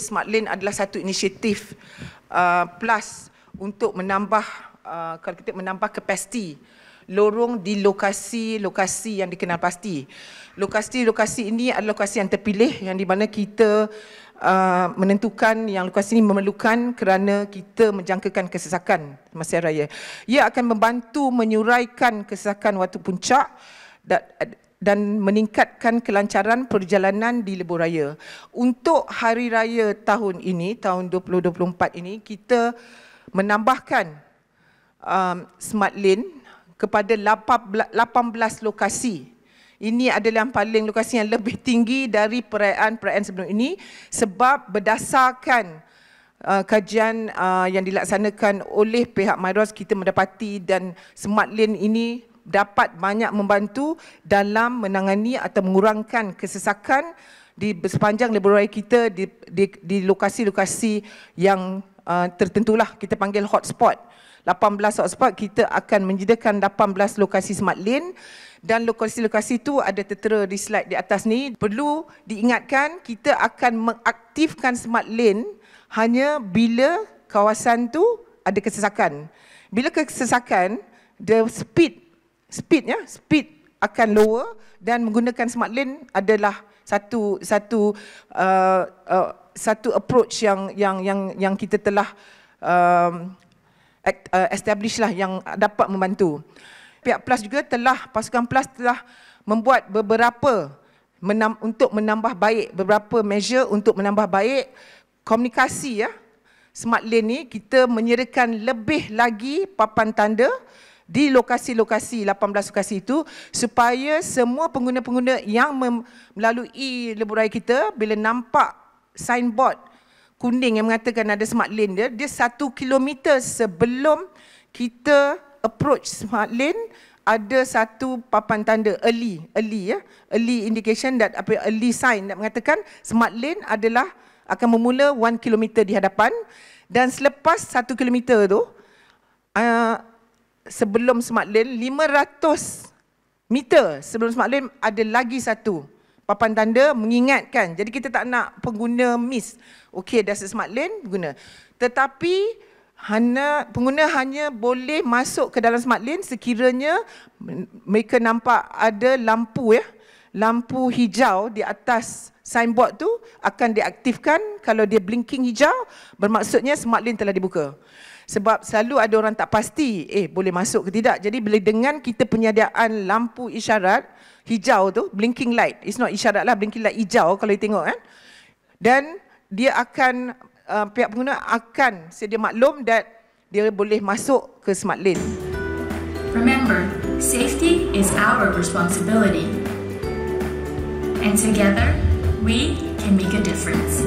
Smart Lane adalah satu inisiatif uh, plus untuk menambah uh, kalau kita menambah kapasiti lorong di lokasi-lokasi yang dikenal pasti. Lokasi-lokasi ini adalah lokasi yang terpilih yang di mana kita uh, menentukan yang lokasi ini memerlukan kerana kita menjangkakan kesesakan masyarakat raya. Ia akan membantu menyuraikan kesesakan waktu puncak dan meningkatkan kelancaran perjalanan di lebuh raya. Untuk hari raya tahun ini, tahun 2024 ini, kita menambahkan um, smart lane kepada 18, 18 lokasi. Ini adalah yang paling lokasi yang lebih tinggi dari perayaan-perayaan sebelum ini sebab berdasarkan Uh, kajian uh, yang dilaksanakan oleh pihak Myros kita mendapati dan smart lane ini dapat banyak membantu dalam menangani atau mengurangkan kesesakan di sepanjang lebuh raya kita di, di, lokasi-lokasi yang uh, tertentulah kita panggil hotspot. 18 hotspot kita akan menjadikan 18 lokasi smart lane dan lokasi-lokasi itu ada tertera di slide di atas ni perlu diingatkan kita akan mengaktifkan smart lane hanya bila kawasan tu ada kesesakan. Bila kesesakan, the speed speed ya speed akan lower dan menggunakan smart lane adalah satu satu uh, uh, satu approach yang yang yang yang kita telah um, uh, establish lah yang dapat membantu. Pihak Plus juga telah pasukan Plus telah membuat beberapa menam, untuk menambah baik beberapa measure untuk menambah baik komunikasi ya. Smart lane ni kita menyediakan lebih lagi papan tanda di lokasi-lokasi 18 lokasi itu supaya semua pengguna-pengguna yang melalui leburai kita bila nampak signboard kuning yang mengatakan ada smart lane dia, dia satu kilometer sebelum kita approach smart lane ada satu papan tanda early early ya early indication that apa early sign yang mengatakan smart lane adalah akan memula 1 kilometer di hadapan dan selepas 1 kilometer tu uh, sebelum Smart Lane 500 meter sebelum Smart Lane ada lagi satu papan tanda mengingatkan. Jadi kita tak nak pengguna miss. Okey, ada Smart Lane guna. Tetapi hanya pengguna hanya boleh masuk ke dalam Smart Lane sekiranya mereka nampak ada lampu ya, lampu hijau di atas signboard tu akan diaktifkan kalau dia blinking hijau bermaksudnya smart lane telah dibuka sebab selalu ada orang tak pasti eh boleh masuk ke tidak jadi bila dengan kita penyediaan lampu isyarat hijau tu blinking light it's not isyarat lah blinking light hijau kalau you tengok kan dan dia akan uh, pihak pengguna akan sedia maklum that dia boleh masuk ke smart lane remember safety is our responsibility and together We can make a difference.